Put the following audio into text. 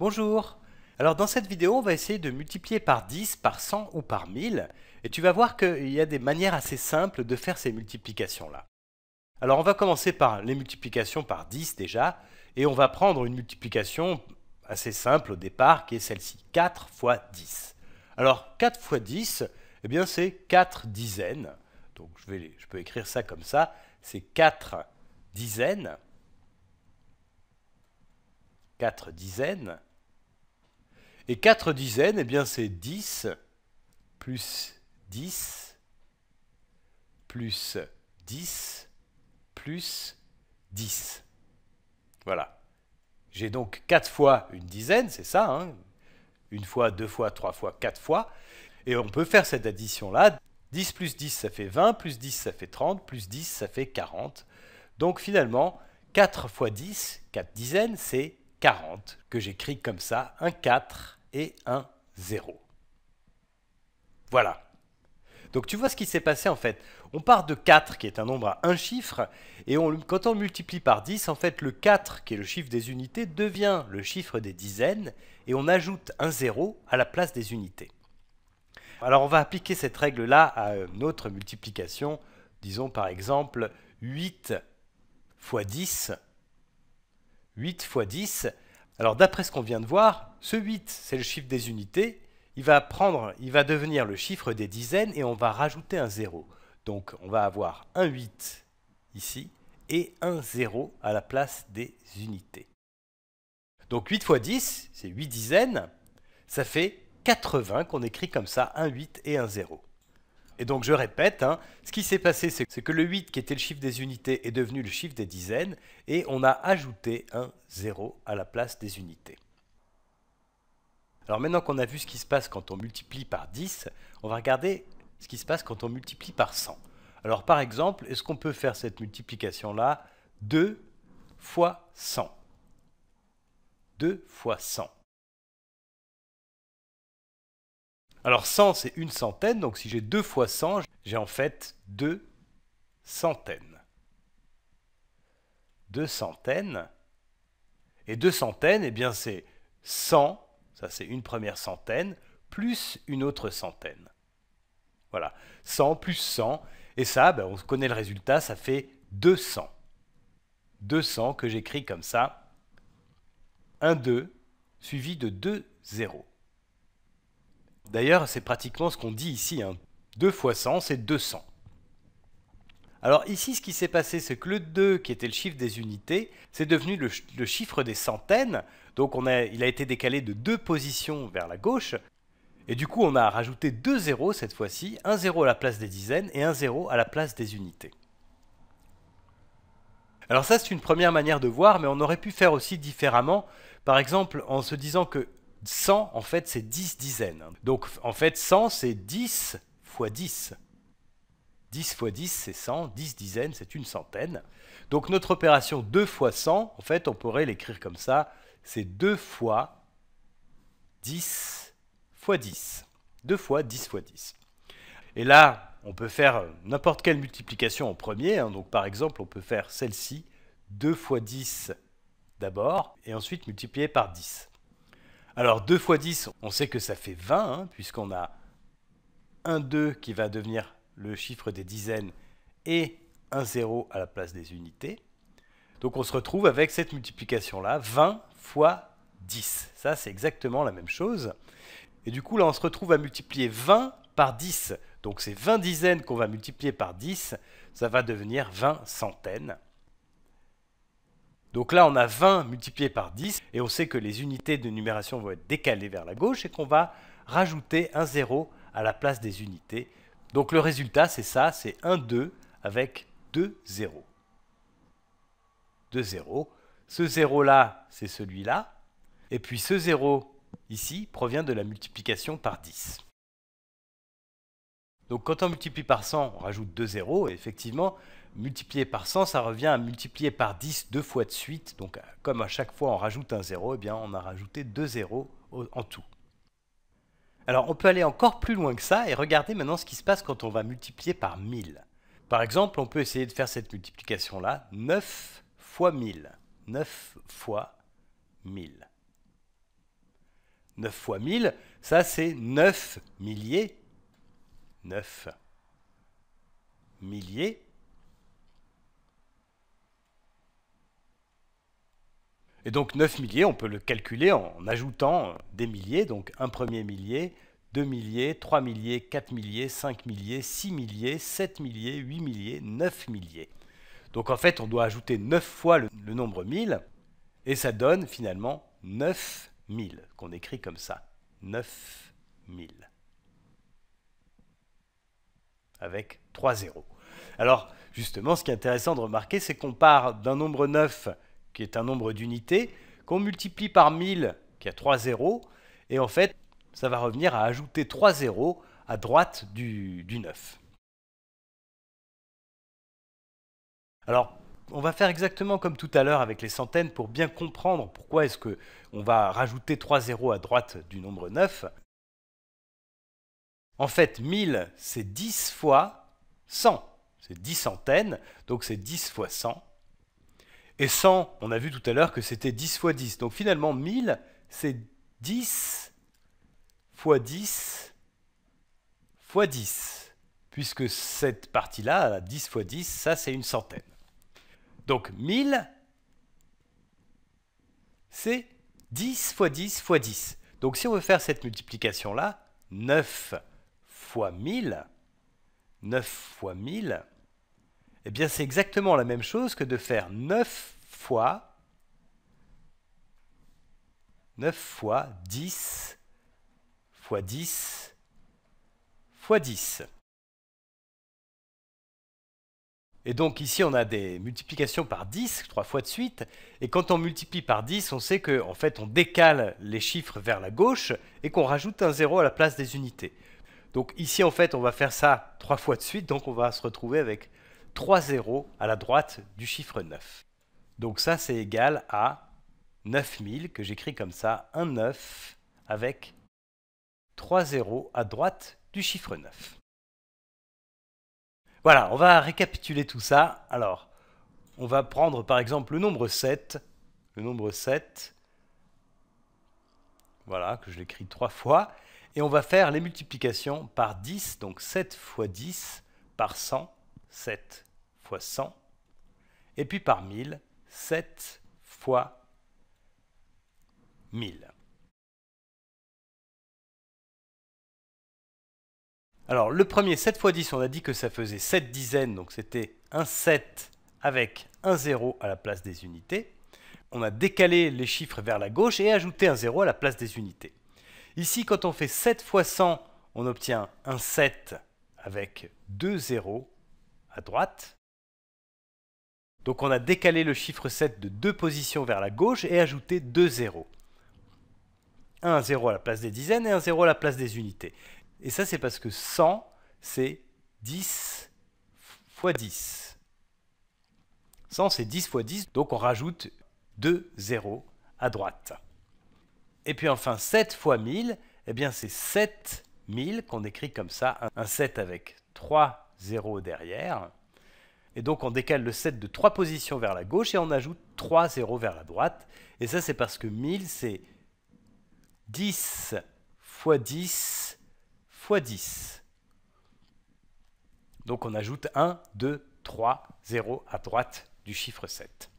Bonjour Alors dans cette vidéo, on va essayer de multiplier par 10, par 100 ou par 1000, et tu vas voir qu'il y a des manières assez simples de faire ces multiplications-là. Alors on va commencer par les multiplications par 10 déjà, et on va prendre une multiplication assez simple au départ, qui est celle-ci, 4 fois 10. Alors 4 fois 10, eh bien c'est 4 dizaines, donc je, je peux écrire ça comme ça, c'est 4 dizaines, 4 dizaines, et 4 dizaines, et eh bien c'est 10 plus 10 plus 10 plus 10. Voilà. J'ai donc 4 fois une dizaine, c'est ça, hein. une fois, deux fois, trois fois, quatre fois. Et on peut faire cette addition-là. 10 plus 10, ça fait 20, plus 10, ça fait 30, plus 10, ça fait 40. Donc finalement, 4 fois 10, 4 dizaines, c'est 40, que j'écris comme ça, un 4 et un 0. Voilà. Donc tu vois ce qui s'est passé en fait. On part de 4 qui est un nombre à un chiffre et on, quand on le multiplie par 10, en fait le 4 qui est le chiffre des unités devient le chiffre des dizaines et on ajoute un 0 à la place des unités. Alors on va appliquer cette règle-là à une euh, autre multiplication. Disons par exemple 8 x 10. 8 x 10. Alors d'après ce qu'on vient de voir, ce 8, c'est le chiffre des unités. Il va, il va devenir le chiffre des dizaines et on va rajouter un 0. Donc on va avoir un 8 ici et un 0 à la place des unités. Donc 8 x 10, c'est 8 dizaines. Ça fait 80 qu'on écrit comme ça, un 8 et un 0. Et donc je répète, hein, ce qui s'est passé, c'est que le 8 qui était le chiffre des unités est devenu le chiffre des dizaines, et on a ajouté un 0 à la place des unités. Alors maintenant qu'on a vu ce qui se passe quand on multiplie par 10, on va regarder ce qui se passe quand on multiplie par 100. Alors par exemple, est-ce qu'on peut faire cette multiplication-là 2 fois 100 2 fois 100. Alors 100, c'est une centaine, donc si j'ai 2 fois 100, j'ai en fait 2 centaines. 2 centaines. Et 2 centaines, eh bien c'est 100 ça, c'est une première centaine plus une autre centaine. Voilà, 100 plus 100. Et ça, ben, on connaît le résultat, ça fait 200. 200 que j'écris comme ça. 1, 2 suivi de 2, 0. D'ailleurs, c'est pratiquement ce qu'on dit ici. 2 hein. fois 100, c'est 200. Alors ici, ce qui s'est passé, c'est que le 2, qui était le chiffre des unités, c'est devenu le, chiffre des centaines. Donc il a été décalé de deux positions vers la gauche. Et du coup, on a rajouté deux zéros cette fois-ci, un zéro à la place des dizaines et un zéro à la place des unités. Alors ça, c'est une première manière de voir, mais on aurait pu faire aussi différemment, par exemple en se disant que 100, en fait, c'est 10 dizaines. Donc en fait, 100, c'est 10 fois 10. 10 fois 10, c'est 100. 10 dizaines, c'est une centaine. Donc notre opération 2 fois 100, en fait, on pourrait l'écrire comme ça. C'est 2 fois 10 fois 10. 2 fois 10 fois 10. Et là, on peut faire n'importe quelle multiplication en premier. Hein. Donc par exemple, on peut faire celle-ci. 2 fois 10 d'abord, et ensuite multiplier par 10. Alors 2 fois 10, on sait que ça fait 20, hein, puisqu'on a un 2 qui va devenir le chiffre des dizaines et un 0 à la place des unités. Donc on se retrouve avec cette multiplication-là, 20 fois 10. Ça, c'est exactement la même chose. Et du coup, là, on se retrouve à multiplier 20 par 10. Donc ces 20 dizaines qu'on va multiplier par 10. Ça va devenir 20 centaines. Donc là, on a 20 multiplié par 10. Et on sait que les unités de numération vont être décalées vers la gauche et qu'on va rajouter un 0 à la place des unités donc le résultat, c'est ça, c'est 1-2 avec 2-0. 2-0. Ce 0-là, c'est celui-là. Et puis ce 0 ici provient de la multiplication par 10. Donc quand on multiplie par 100, on rajoute 2 zéros, et effectivement, multiplier par 100, ça revient à multiplier par 10 deux fois de suite. Donc comme à chaque fois on rajoute un 0, eh bien on a rajouté 2 zéros en tout. Alors on peut aller encore plus loin que ça et regarder maintenant ce qui se passe quand on va multiplier par 1000. Par exemple, on peut essayer de faire cette multiplication-là, 9 fois 1000. 9 fois 1000. 9 fois 1000, ça c'est 9 milliers. 9 milliers. Et donc 9 milliers, on peut le calculer en ajoutant euh, des milliers, donc un premier millier, 2 milliers, 3 milliers, 4 milliers, 5 milliers, 6 milliers, 7 milliers, 8 milliers, 9 milliers. Donc en fait, on doit ajouter 9 fois le, le nombre 1000 et ça donne finalement 9000 qu'on écrit comme ça. 9000. Avec 3 zéros. Alors justement, ce qui est intéressant de remarquer, c'est qu'on part d'un nombre 9 qui est un nombre d'unités, qu'on multiplie par 1000, qui a 3 zéros, et en fait, ça va revenir à ajouter 3 zéros à droite du, 9. Alors, on va faire exactement comme tout à l'heure avec les centaines pour bien comprendre pourquoi est-ce qu'on va rajouter 3 zéros à droite du nombre 9. En fait, 1000, c'est 10 fois 100. C'est 10 centaines, donc c'est 10 fois 100. Et 100, on a vu tout à l'heure que c'était 10 fois 10. Donc finalement, 1000, c'est 10 fois 10 fois 10. Puisque cette partie-là, 10 fois 10, ça c'est une centaine. Donc 1000, c'est 10 fois 10 fois 10. Donc si on veut faire cette multiplication-là, 9 fois 1000, 9 fois 1000, eh bien, c'est exactement la même chose que de faire 9 fois 9 fois 10 fois 10 fois 10. Et donc ici, on a des multiplications par 10, trois fois de suite. Et quand on multiplie par 10, on sait qu'en fait, on décale les chiffres vers la gauche et qu'on rajoute un 0 à la place des unités. Donc ici, en fait, on va faire ça trois fois de suite. Donc on va se retrouver avec 3 zéros à la droite du chiffre 9. Donc ça, c'est égal à 9000 que j'écris comme ça, un 9 avec 3 zéros à droite du chiffre 9. Voilà, on va récapituler tout ça. Alors, on va prendre par exemple le nombre 7. Le nombre 7, voilà, que je l'écris trois fois. Et on va faire les multiplications par 10, donc 7 fois 10 par 100. 7 fois 100. Et puis par 1000, 7 fois 1000. Alors le premier 7 x 10, on a dit que ça faisait 7 dizaines, donc c'était un 7 avec un 0 à la place des unités. On a décalé les chiffres vers la gauche et ajouté un 0 à la place des unités. Ici, quand on fait 7 x 100, on obtient un 7 avec 2 zéros droite. Donc on a décalé le chiffre 7 de deux positions vers la gauche et ajouté deux zéros. Un zéro à la place des dizaines et un zéro à la place des unités. Et ça c'est parce que 100 c'est 10 x 10. 100 c'est 10 x 10, donc on rajoute deux zéros à droite. Et puis enfin 7 fois 1000, eh bien c'est 7000 qu'on écrit comme ça, un 7 avec 3 0 derrière. Et donc on décale le 7 de 3 positions vers la gauche et on ajoute 3 0 vers la droite. Et ça c'est parce que 1000 c'est 10 x 10 x 10. Donc on ajoute 1, 2, 3, 0 à droite du chiffre 7.